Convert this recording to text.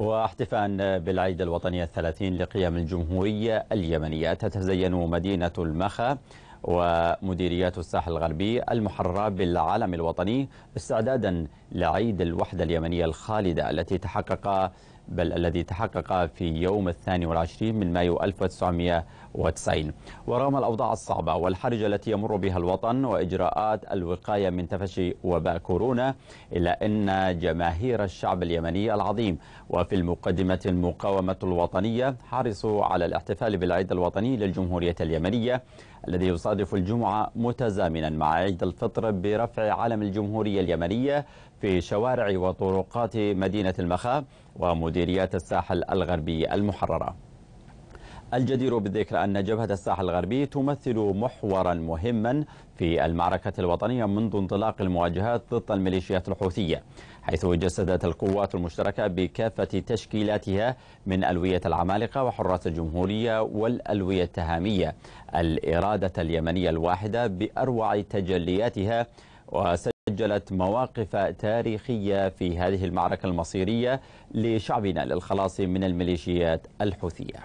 واحتفاء بالعيد الوطني الثلاثين لقيام الجمهورية اليمنية تتزين مدينة المخا ومديريات الساحل الغربي المحررة بالعلم الوطني استعدادا لعيد الوحدة اليمنية الخالدة التي تحقق بل الذي تحقق في يوم الثاني والعشرين من مايو 1990 ورغم الأوضاع الصعبة والحرجة التي يمر بها الوطن وإجراءات الوقاية من تفشي وباء كورونا إلا أن جماهير الشعب اليمني العظيم وفي المقدمة المقاومة الوطنية حرصوا على الاحتفال بالعيد الوطني للجمهورية اليمنية الذي يصادف الجمعة متزامنا مع عيد الفطر برفع علم الجمهورية اليمنية في شوارع وطرقات مدينة المخا ومدينة مديريات الساحل الغربي المحررة الجدير بالذكر أن جبهة الساحل الغربي تمثل محورا مهما في المعركة الوطنية منذ انطلاق المواجهات ضد الميليشيات الحوثية حيث جسدت القوات المشتركة بكافة تشكيلاتها من ألوية العمالقة وحراس الجمهورية والألوية التهامية الإرادة اليمنية الواحدة بأروع تجلياتها سجلت مواقف تاريخية في هذه المعركة المصيرية لشعبنا للخلاص من الميليشيات الحوثية